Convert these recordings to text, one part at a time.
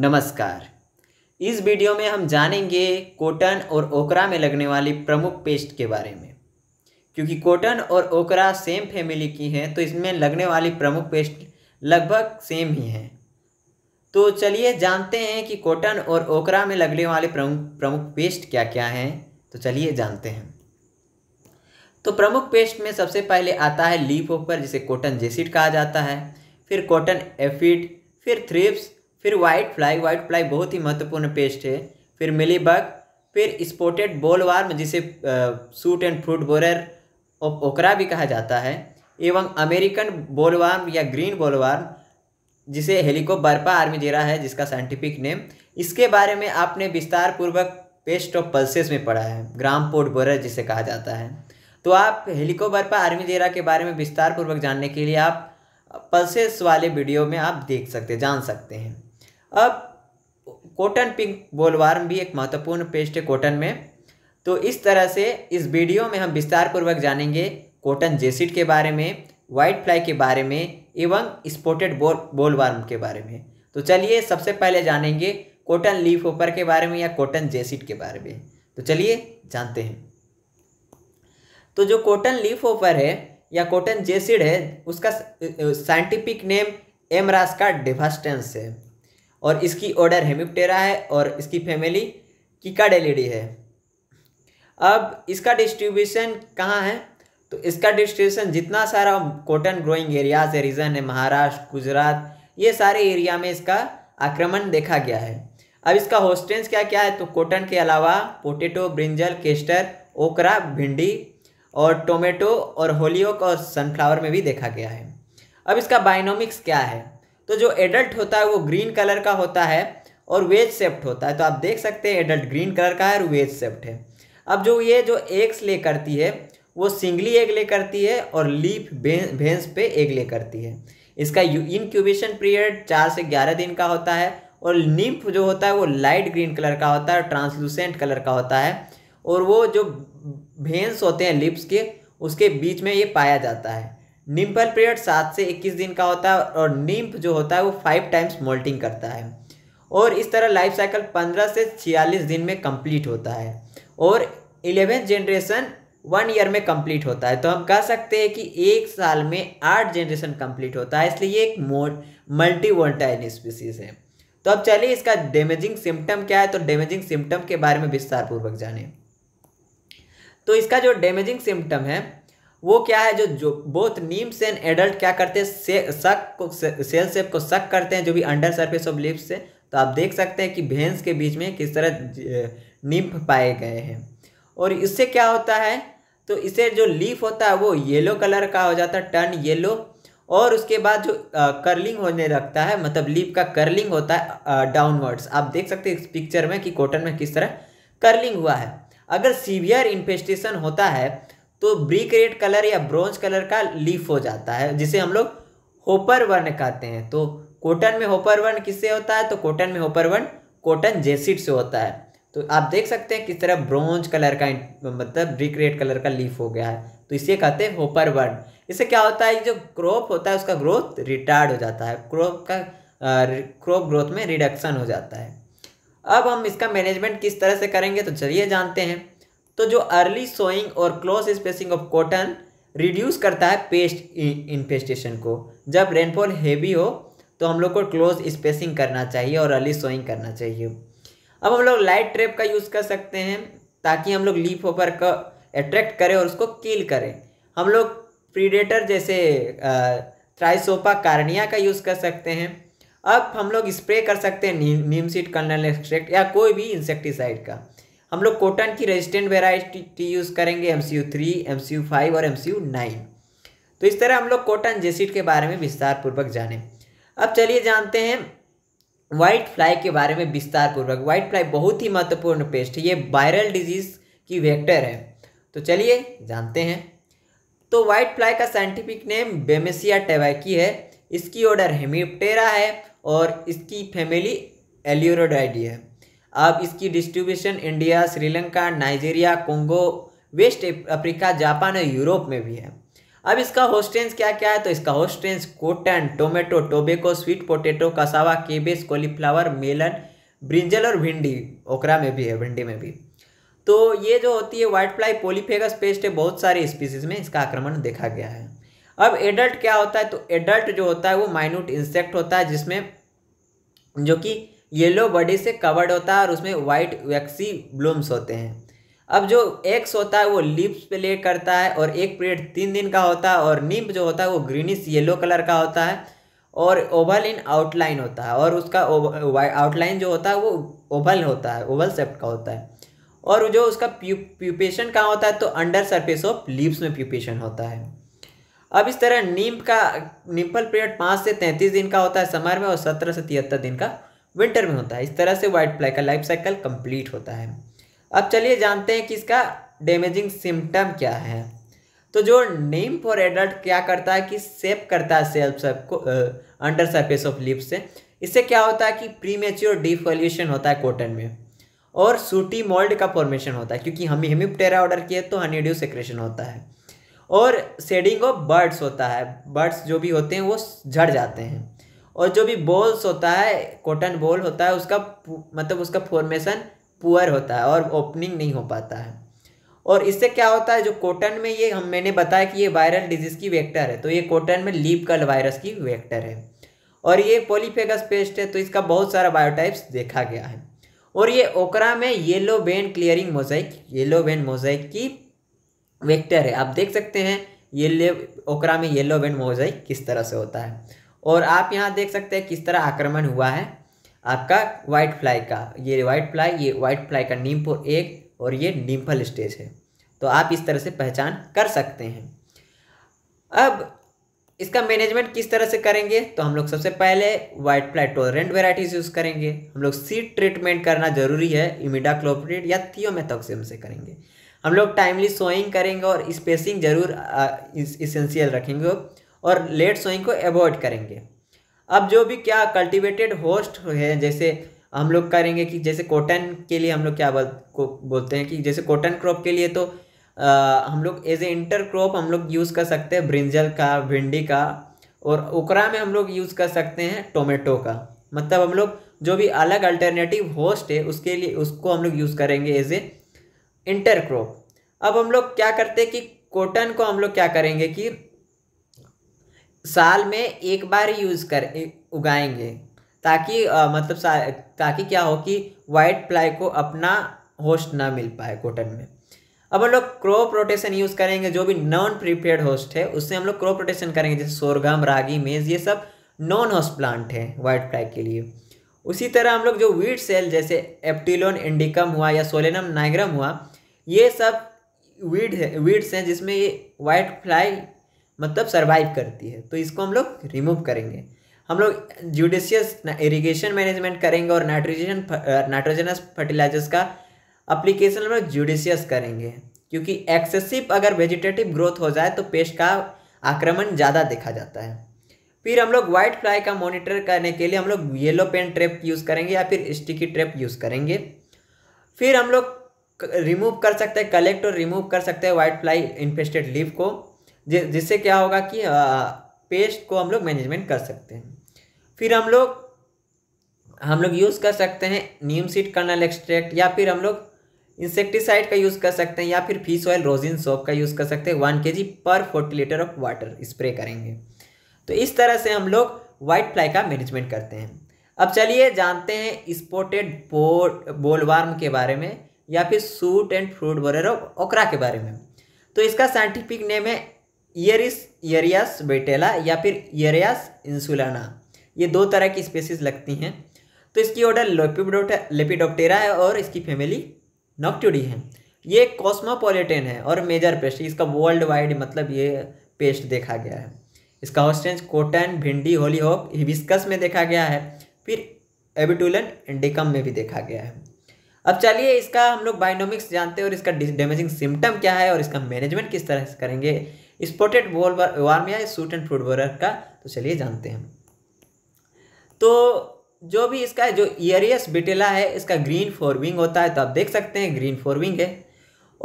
नमस्कार इस वीडियो में हम जानेंगे कॉटन और ओकरा में लगने वाली प्रमुख पेस्ट के बारे में क्योंकि कॉटन और ओकरा सेम फैमिली की हैं तो इसमें लगने वाली प्रमुख पेस्ट लगभग सेम ही हैं तो चलिए जानते हैं कि कॉटन और ओकरा में लगने वाले प्रमुख प्रमुख पेस्ट क्या क्या हैं तो चलिए जानते हैं तो प्रमुख पेस्ट में सबसे पहले आता है लीफ ओपर जिसे कॉटन जेसिड कहा जाता है फिर कॉटन एफिड फिर थ्रिप्स फिर वाइट फ्लाई वाइट फ्लाई बहुत ही महत्वपूर्ण पेस्ट है फिर बग फिर स्पोटेड बोल वार्म जिसे सूट एंड फ्रूट बोरर ओकरा भी कहा जाता है एवं अमेरिकन बोल वार्म या ग्रीन बोल वार्म जिसे हेलिकोबर्पा जेरा है जिसका साइंटिफिक नेम इसके बारे में आपने विस्तार पूर्वक पेस्ट ऑफ पल्सेस में पढ़ा है ग्राम पोर्ट बोरर जिसे कहा जाता है तो आप हेलिकोबर्पा जेरा के बारे में विस्तार पूर्वक जानने के लिए आप पल्सेस वाले वीडियो में आप देख सकते जान सकते हैं अब कॉटन पिंक बोलवार्म भी एक महत्वपूर्ण पेस्ट है कॉटन में तो इस तरह से इस वीडियो में हम विस्तार पूर्वक जानेंगे कॉटन जेसिड के बारे में वाइट फ्लाई के बारे में एवं स्पोटेड बोल बोलवार्म के बारे में तो चलिए सबसे पहले जानेंगे कॉटन लीफ ओपर के बारे में या कॉटन जेसिड के बारे में तो चलिए जानते हैं तो जो कॉटन लीफ ओपर है या कॉटन जेसिड है उसका साइंटिफिक नेम एमरास्का डिभास्टेंस है और इसकी ऑर्डर हेमिप्टेरा है और इसकी फैमिली किकाडेलिडी है अब इसका डिस्ट्रीब्यूशन कहाँ है तो इसका डिस्ट्रीब्यूशन जितना सारा कॉटन ग्रोइंग एरियाज है रीजन है महाराष्ट्र गुजरात ये सारे एरिया में इसका आक्रमण देखा गया है अब इसका होस्टेंस क्या क्या है तो कॉटन के अलावा पोटेटो ब्रिंजल केस्टर ओकरा भिंडी और टोमेटो और होलियोक और सनफ्लावर में भी देखा गया है अब इसका बायनोमिक्स क्या है तो जो एडल्ट होता है वो ग्रीन कलर का होता है और वेज सेप्ट होता है तो आप देख सकते हैं एडल्ट ग्रीन कलर का है और वेज सेप्ट है अब जो ये जो एग्स ले करती है वो सिंगली एग ले करती है और लीफ भेंस पे एग ले करती है इसका इनक्यूबेशन पीरियड चार से ग्यारह दिन का होता है और निम्फ जो होता है वो लाइट ग्रीन कलर का होता है ट्रांसलूसेंट कलर का होता है और वो जो भेंस होते हैं लिप्स के उसके बीच में ये पाया जाता है निम्पल पीरियड सात से इक्कीस दिन का होता है और निम्प जो होता है वो फाइव टाइम्स मोल्टिंग करता है और इस तरह लाइफ साइकिल पंद्रह से छियालीस दिन में कंप्लीट होता है और इलेवेंथ जनरेशन वन ईयर में कंप्लीट होता है तो हम कह सकते हैं कि एक साल में आठ जनरेशन कंप्लीट होता है इसलिए ये एक मल्टी वोल्टाइन स्पीसीज है तो अब चलिए इसका डैमेजिंग सिम्टम क्या है तो डैमेजिंग सिम्टम के बारे में विस्तारपूर्वक जाने तो इसका जो डैमेजिंग सिम्टम है वो क्या है जो जो बोथ नीम्स एंड एडल्ट क्या करते हैं से, सक को से, सेल सेप को सक करते हैं जो भी अंडर सरफेस ऑफ लिप्स से तो आप देख सकते हैं कि भेंस के बीच में किस तरह निम्फ पाए गए हैं और इससे क्या होता है तो इसे जो लीफ होता है वो येलो कलर का हो जाता है टर्न येलो और उसके बाद जो आ, कर्लिंग होने लगता है मतलब लीफ का कर्लिंग होता है डाउनवर्ड्स आप देख सकते हैं इस पिक्चर में कि कॉटन में किस तरह कर्लिंग हुआ है अगर सीवियर इन्फेस्टेशन होता है तो ब्रिक रेड कलर या ब्रॉन्ज कलर का लीफ हो जाता है जिसे हम लोग होपर वर्ण कहते हैं तो कॉटन में होपर वर्ण किससे होता है तो कॉटन में होपर वर्ण कॉटन जेसिड से होता है तो आप देख सकते हैं किस तरह ब्रोंज कलर का मतलब ब्रिक रेड कलर का लीफ हो गया है तो इसे कहते हैं होपर वर्ण इससे क्या होता है जो क्रॉप होता है उसका ग्रोथ रिटार्ड हो जाता है क्रॉप का क्रॉप ग्रोथ में रिडक्शन हो जाता है अब हम इसका मैनेजमेंट किस तरह से करेंगे तो चलिए जानते हैं तो जो अर्ली सोइंग और close spacing of cotton reduce करता है पेस्ट इन्फेस्टेशन को जब रेनफॉल हैवी हो तो हम लोग को क्लोज स्पेसिंग करना चाहिए और अर्ली सोइंग करना चाहिए अब हम लोग लाइट ट्रैप का यूज़ कर सकते हैं ताकि हम लोग लीफ ओपर का अट्रैक्ट करें और उसको किल करें हम लोग प्रीडेटर जैसे थ्राइसोपा कार्निया का यूज़ कर सकते हैं अब हम लोग स्प्रे कर सकते हैं neem neem seed kernel extract या कोई भी इंसेक्टिसाइड का हम लोग कॉटन की रेजिस्टेंट वेराइटी यूज़ करेंगे M C U three M C U five और एम सी यू नाइन तो इस तरह हम लोग कॉटन जेसिड के बारे में विस्तारपूर्वक जाने अब चलिए जानते हैं वाइट फ्लाई के बारे में विस्तारपूर्वक वाइट फ्लाई बहुत ही महत्वपूर्ण पेस्ट है ये वायरल डिजीज़ की वेक्टर है तो चलिए जानते हैं तो वाइट फ्लाई का साइंटिफिक नेम बेमेसिया टेवाकी है इसकी ऑर्डर हेमिप्टेरा है और इसकी फैमिली एल्यूरोडाइडी है अब इसकी distribution India Sri Lanka Nigeria Congo West Africa Japan और यूरोप में भी है अब इसका होस्टेंस क्या क्या है तो इसका hosts cotton tomato tobacco sweet potato cassava cabbage cauliflower melon brinjal और भिंडी ओकरा में भी है भिंडी में भी तो ये जो होती है वाइट फ्लाई पोलीफेगस पेस्ट है बहुत सारी स्पीसीज में इसका आक्रमण देखा गया है अब एडल्ट क्या होता है तो एडल्ट जो होता है वो माइन्यूट इंसेक्ट होता है जिसमें जो कि येलो बॉडी से कवर्ड होता है और उसमें वाइट वैक्सी ब्लूम्स होते हैं अब जो एक्स होता है वो लिप्स पे ले करता है और एक पीरियड तीन दिन का होता है और निम्ब जो होता है वो ग्रीनिश येलो कलर का होता है और ओवल इन आउटलाइन होता है और उसका आउटलाइन जो होता है वो ओवल होता है ओवल सेप्ट का होता है और जो उसका प्यूपेशन कहाँ होता है तो अंडर सरफेस ऑफ लिप्स में प्यूपेशन होता है अब इस तरह नीम का निम्पल पीरियड पाँच से तैंतीस दिन का होता है समर में और सत्रह से तिहत्तर दिन का विंटर में होता है इस तरह से वाइट फ्लाई का लाइफ साइकिल कंप्लीट होता है अब चलिए जानते हैं कि इसका डैमेजिंग सिम्टम क्या है तो जो नेम फॉर एडल्ट क्या करता है कि सेप करता है सेल्फ सेप को अंडर सरफेस ऑफ लिप से इससे क्या होता है कि प्री मेच्योर डिफोल्यूशन होता है कॉटन में और सूटी मोल्ड का फॉर्मेशन होता है क्योंकि हम हिमिप्टेरा ऑर्डर किए तो हनीड्यू सेक्रेशन होता है और शेडिंग ऑफ बर्ड्स होता है बर्ड्स जो भी होते हैं वो झड़ जाते हैं और जो भी बॉल्स होता है कॉटन बॉल होता है उसका मतलब उसका फॉर्मेशन पुअर होता है और ओपनिंग नहीं हो पाता है और इससे क्या होता है जो कॉटन में ये हम मैंने बताया कि ये वायरल डिजीज़ की वेक्टर है तो ये कॉटन में लीप कल वायरस की वेक्टर है और ये पोलीफेगस पेस्ट है तो इसका बहुत सारा बायोटाइप्स देखा गया है और ये ओकरा में yellow vein clearing mosaic yellow vein mosaic की वेक्टर है आप देख सकते हैं येलो ओकरा में येलो वेन मोजाइक किस तरह से होता है और आप यहाँ देख सकते हैं किस तरह आक्रमण हुआ है आपका वाइट फ्लाई का ये वाइट फ्लाई ये वाइट फ्लाई का निम्फ एक और ये निम्फल स्टेज है तो आप इस तरह से पहचान कर सकते हैं अब इसका मैनेजमेंट किस तरह से करेंगे तो हम लोग सबसे पहले white fly tolerant varieties use करेंगे हम लोग सीड ट्रीटमेंट करना जरूरी है इमिडा या थियोमेथोक्सिम से करेंगे हम लोग टाइमली सोइंग करेंगे और स्पेसिंग जरूर इसेंशियल रखेंगे और लेट सोइंग को अवॉइड करेंगे अब जो भी क्या कल्टिवेटेड होस्ट है जैसे हम लोग करेंगे कि जैसे कॉटन के लिए हम लोग क्या बोल को बोलते हैं कि जैसे कॉटन क्रॉप के लिए तो आ, हम लोग एज ए इंटर क्रॉप हम लोग यूज़ कर सकते हैं ब्रिंजल का भिंडी का और ओकरा में हम लोग यूज़ कर सकते हैं टोमेटो का मतलब हम लोग जो भी अलग अल्टरनेटिव होस्ट है उसके लिए उसको हम लोग यूज़ करेंगे एज ए इंटर क्रॉप अब हम लोग क्या करते हैं कि कॉटन को हम लोग क्या करेंगे कि साल में एक बार यूज़ कर उगाएंगे ताकि आ, मतलब ताकि क्या हो कि वाइट फ्लाई को अपना होस्ट ना मिल पाए कॉटन में अब हम लोग क्रॉप रोटेशन यूज़ करेंगे जो भी नॉन प्रिपेयर्ड होस्ट है उससे हम लोग क्रॉप रोटेशन करेंगे जैसे सोरगम रागी मेज ये सब नॉन होस्ट प्लांट है वाइट फ्लाई के लिए उसी तरह हम लोग जो वीट सेल जैसे एप्टिलोन इंडिकम हुआ या सोलेनम नाइग्रम हुआ ये सब वीड है वीड्स हैं जिसमें ये वाइट फ्लाई मतलब सर्वाइव करती है तो इसको हम लोग रिमूव करेंगे हम लोग जुडिशियस इरीगेशन मैनेजमेंट करेंगे और नाइट्रोजन नाइट्रोजनस फर्टिलाइजर्स का अप्लीकेशन हम लोग जुडिशियस करेंगे क्योंकि एक्सेसिव अगर वेजिटेटिव ग्रोथ हो जाए तो पेस्ट का आक्रमण ज़्यादा देखा जाता है फिर हम लोग वाइट फ्लाई का मॉनिटर करने के लिए हम लोग येलो पेन ट्रैप यूज़ करेंगे या फिर स्टिकी ट्रैप यूज़ करेंगे फिर हम लोग रिमूव कर सकते हैं कलेक्ट और रिमूव कर सकते हैं वाइट फ्लाई इन्फेस्टेड लीव को जिससे क्या होगा कि पेस्ट को हम लोग मैनेजमेंट कर सकते हैं फिर हम लोग हम लोग यूज़ कर सकते हैं नीम सीड कर्नल एक्सट्रैक्ट या फिर हम लोग इंसेक्टिसाइड का यूज़ कर सकते हैं या फिर फीस ऑयल रोजिन सोप का यूज़ कर सकते हैं one K G per forty litre of water spray करेंगे तो इस तरह से हम लोग वाइट फ्लाई का मैनेजमेंट करते हैं अब चलिए जानते हैं स्पोटेड बोट बोलवार्म के बारे में या फिर सूट एंड फ्रूट बोरेर ओकरा के बारे में तो इसका साइंटिफिक नेम है ईयरिस एरियास बेटेला या फिर एरियास इंसुलाना ये दो तरह की स्पेसीज लगती हैं तो इसकी ऑर्डर लेपिडोप्टेरा है और इसकी फैमिली नॉक्टूडी है ये कॉस्मोपोलिटन है और मेजर पेस्ट इसका वर्ल्ड वाइड मतलब ये पेस्ट देखा गया है इसका हॉस्टेंज कोटन भिंडी होली होप हिबिस्कस में देखा गया है फिर एबिटुलन इंडिकम में भी देखा गया है अब चलिए इसका हम लोग बाइनोमिक्स जानते हैं और इसका डैमेजिंग सिम्टम क्या है और इसका मैनेजमेंट किस तरह से करेंगे स्पॉटेड बॉल वार में सूट एंड फुट बॉलर का तो चलिए जानते हैं तो जो भी इसका जो ईयरियस बिटेला है इसका ग्रीन फॉरविंग होता है तो आप देख सकते हैं ग्रीन फॉरविंग है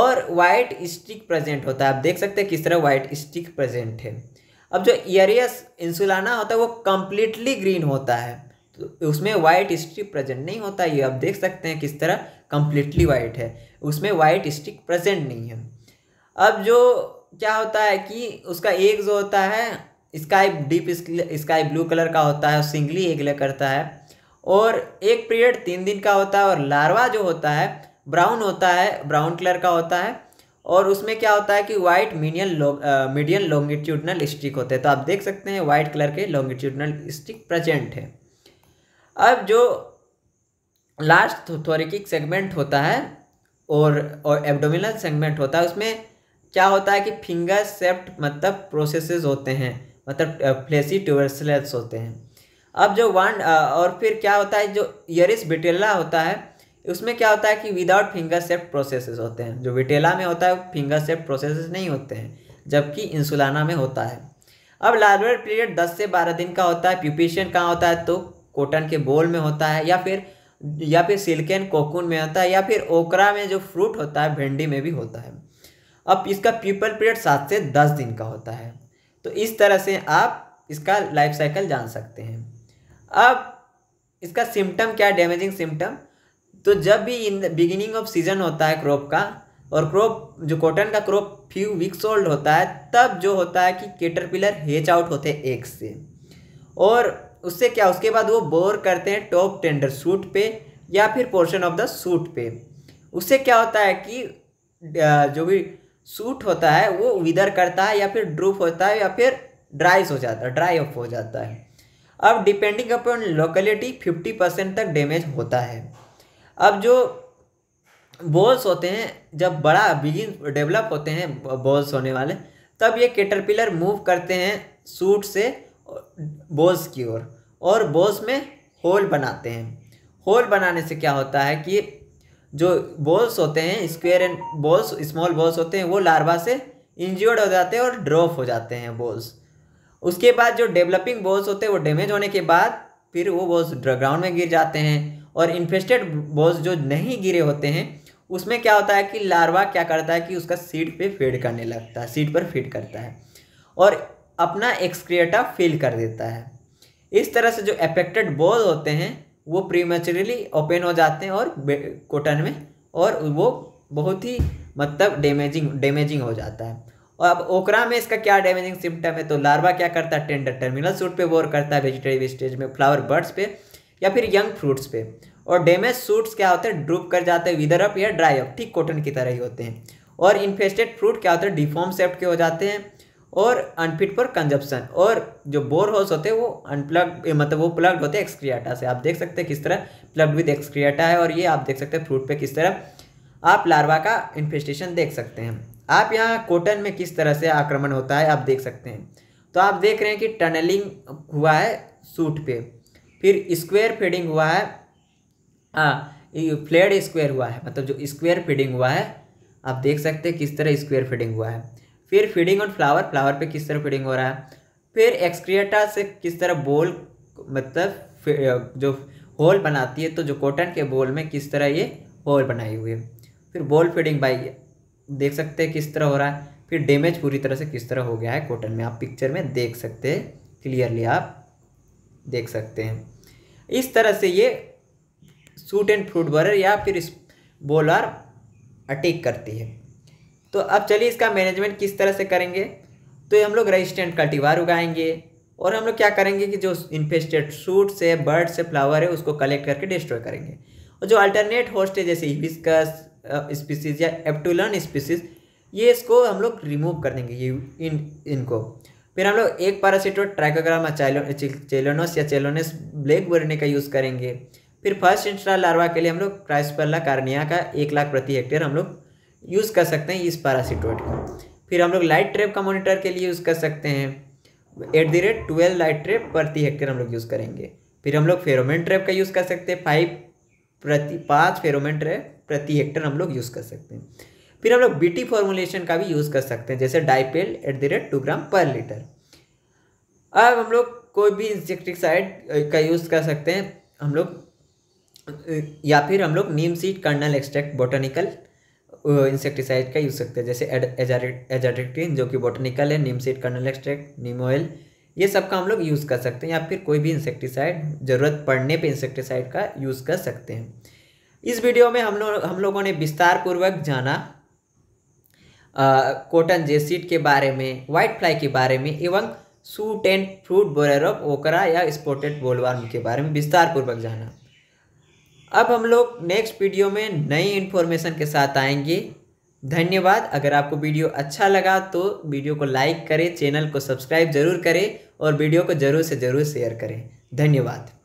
और वाइट स्टिक प्रेजेंट होता है आप देख सकते हैं किस तरह वाइट स्टिक प्रेजेंट है अब जो ईयरियस इंसुलाना होता है वो कम्प्लीटली ग्रीन होता है तो उसमें वाइट स्टिक प्रेजेंट नहीं होता ये आप देख सकते हैं किस तरह कम्प्लीटली वाइट है उसमें वाइट स्टिक प्रेजेंट नहीं है अब जो क्या होता है कि उसका एक जो होता है sky deep sky blue colour का होता है सिंगली एग ले करता है और एक पीरियड तीन दिन का होता है और लार्वा जो होता है ब्राउन होता है ब्राउन कलर का होता है और उसमें क्या होता है कि वाइट मीडियन लोग मीडियम लॉन्गिट्यूडनल स्टिक होते हैं तो आप देख सकते हैं वाइट कलर के लॉन्गिट्यूडनल स्टिक प्रजेंट है अब जो लास्ट थोरिकिक सेगमेंट होता है और और सेगमेंट होता है उसमें क्या होता है कि फिंगर सेप्ट मतलब प्रोसेसेस होते हैं मतलब फ्लेसी ट्यूबरसलेट्स होते हैं अब जो वन और फिर क्या होता है जो यरिस बिटेला होता है उसमें क्या होता है कि विदाउट फिंगर सेप्ट प्रोसेसेस होते हैं जो विटेला में होता है फिंगर सेप्ट प्रोसेसेस नहीं होते हैं जबकि इंसुलाना में होता है अब लार्वर पीरियड दस से बारह दिन का होता है प्यूपिशियन कहाँ होता है तो कॉटन के बोल में होता है या फिर या फिर सिल्केन कोकून में होता है या फिर ओकरा में जो फ्रूट होता है भिंडी में भी होता है अब इसका प्यूपल पीरियड सात से दस दिन का होता है तो इस तरह से आप इसका लाइफ साइकिल जान सकते हैं अब इसका सिम्टम क्या है डैमेजिंग सिम्टम तो जब भी इन बिगिनिंग ऑफ सीजन होता है क्रॉप का और क्रॉप जो कॉटन का क्रॉप फ्यू वीक्स ओल्ड होता है तब जो होता है कि केटरपिलर हेच आउट होते हैं एक से और उससे क्या उसके बाद वो बोर करते हैं टॉप टेंडर सूट पे या फिर पोर्शन ऑफ द सूट पे उससे क्या होता है कि जो भी सूट होता है वो विदर करता है या फिर ड्रूप होता है या फिर ड्राइस हो जाता है ड्राई ऑफ हो जाता है अब depending upon locality fifty percent तक डैमेज होता है अब जो बॉल्स होते हैं जब बड़ा बिगिन डेवलप होते हैं बॉल्स होने वाले तब ये केटरपिलर मूव करते हैं सूट से बॉल्स की ओर और, और बॉल्स में होल बनाते हैं होल बनाने से क्या होता है कि जो बॉल्स होते हैं square and bolls small bolls होते हैं वो लार्वा से इंज्योर्ड हो जाते हैं और ड्रॉप हो जाते हैं बॉल्स उसके बाद जो डेवलपिंग बॉल्स होते हैं वो डैमेज होने के बाद फिर वो बॉल्स ग्राउंड में गिर जाते हैं और इन्फेस्टेड बॉल्स जो नहीं गिरे होते हैं उसमें क्या होता है कि लार्वा क्या करता है कि उसका सीड पे फीड करने लगता है सीड पर फीड करता है और अपना एक्सक्रिएटा फील कर देता है इस तरह से जो अफेक्टेड बॉल होते हैं वो प्रीमेचुरली ओपन हो जाते हैं और कॉटन में और वो बहुत ही मतलब डैमेजिंग डैमेजिंग हो जाता है और अब ओकरा में इसका क्या डैमेजिंग सिम्टम है तो लार्वा क्या करता है टेंडर टर्मिनल सूट पे वोर करता है वेजिटेटिव स्टेज में फ्लावर बर्ड्स पे या फिर यंग फ्रूट्स पे और डैमेज सूट्स क्या होते हैं ड्रूप कर जाते हैं विदर अप या ड्राई अप ठीक कॉटन की तरह ही होते हैं और इन्फेस्टेड फ्रूट क्या होते हैं डिफॉर्म सेप्ट के हो जाते हैं और अनफिट फॉर कंजप्शन और जो बोर होल्स होते हैं वो अनप्लग मतलब वो प्लग्ड होते हैं एक्सक्रियाटा से आप देख सकते हैं किस तरह प्लग्ड विद एक्सक्रियाटा है और ये आप देख सकते हैं फ्रूट पे किस तरह आप लार्वा का इन्फेस्टेशन देख सकते हैं आप यहाँ कॉटन में किस तरह से आक्रमण होता है आप देख सकते हैं तो आप देख रहे हैं कि टनलिंग हुआ है सूट पे फिर स्क्वेयर फीडिंग हुआ है हाँ फ्लेड स्क्वेयर हुआ है मतलब जो स्क्वेयर फीडिंग हुआ है आप देख सकते हैं किस तरह स्क्वेयर फीडिंग हुआ है फिर फीडिंग ऑन फ्लावर फ्लावर पे किस तरह फीडिंग हो रहा है फिर एक्सक्रिएटा से किस तरह बोल मतलब जो होल बनाती है तो जो कॉटन के बोल में किस तरह ये होल बनाई हुई है फिर बोल फीडिंग बाई देख सकते हैं किस तरह हो रहा है फिर डैमेज पूरी तरह से किस तरह हो गया है कॉटन में आप पिक्चर में देख सकते हैं क्लियरली आप देख सकते हैं इस तरह से ये सूट एंड फ्रूट बरर या फिर इस बोलार अटैक करती है तो अब चलिए इसका मैनेजमेंट किस तरह से करेंगे तो हम लोग रेजिस्टेंट कल्टीवार उगाएंगे और हम लोग क्या करेंगे कि जो इन्फेस्टेड सूट से बर्ड से फ्लावर है उसको कलेक्ट करके डिस्ट्रॉय करेंगे और जो अल्टरनेट होस्ट है जैसे हिबिस्कस स्पीसीज या एप्टुलन स्पीसीज ये इसको हम लोग रिमूव कर देंगे ये इन इनको फिर हम लोग एक पैरासीटोट ट्राइकोग्रामा चेलोनस या चेलोनस ब्लैक बोरने का यूज़ करेंगे फिर फर्स्ट इंस्ट्रा लार्वा के लिए हम लोग क्राइसपल्ला कार्निया का एक लाख प्रति हेक्टेयर हम लोग यूज़ कर सकते हैं इस पैरासीटोइड का फिर हम लोग लाइट ट्रेप का मॉनिटर के लिए यूज़ कर सकते हैं at the rate twelve light trap प्रति हेक्टेयर हम लोग यूज़ करेंगे फिर हम लोग फेरोमेन ट्रेप का यूज़ कर सकते हैं फाइव प्रति पाँच फेरोमेन ट्रेप प्रति हेक्टर हम लोग यूज़ कर सकते हैं फिर हम लोग टी फॉर्मुलेशन का भी यूज़ कर सकते हैं जैसे Dipel at the rate two gram per litre अब हम लोग कोई भी इंसेक्टिसाइड का यूज़ कर सकते हैं हम लोग या फिर हम लोग neem seed kernel extract botanical insecticide का यूज सकते हैं जैसे एजारेक्टिन जो कि बोटनिकल है neem seed kernel extract neem oil ये सब का हम लोग यूज़ कर सकते हैं या फिर कोई भी इंसेक्टिसाइड ज़रूरत पड़ने पे इंसेक्टिसाइड का यूज़ कर सकते हैं इस वीडियो में हम लोग हम लोगों ने विस्तार पूर्वक जाना कॉटन जेसीड के बारे में वाइट फ्लाई के बारे में एवं सूट एंड फ्रूट बोरेरो ओकरा या स्पोटेड बोलवार्म के बारे में विस्तार पूर्वक जाना अब हम लोग नेक्स्ट वीडियो में नई इन्फॉर्मेशन के साथ आएंगे धन्यवाद अगर आपको वीडियो अच्छा लगा तो वीडियो को लाइक करें चैनल को सब्सक्राइब जरूर करें और वीडियो को ज़रूर से ज़रूर शेयर करें धन्यवाद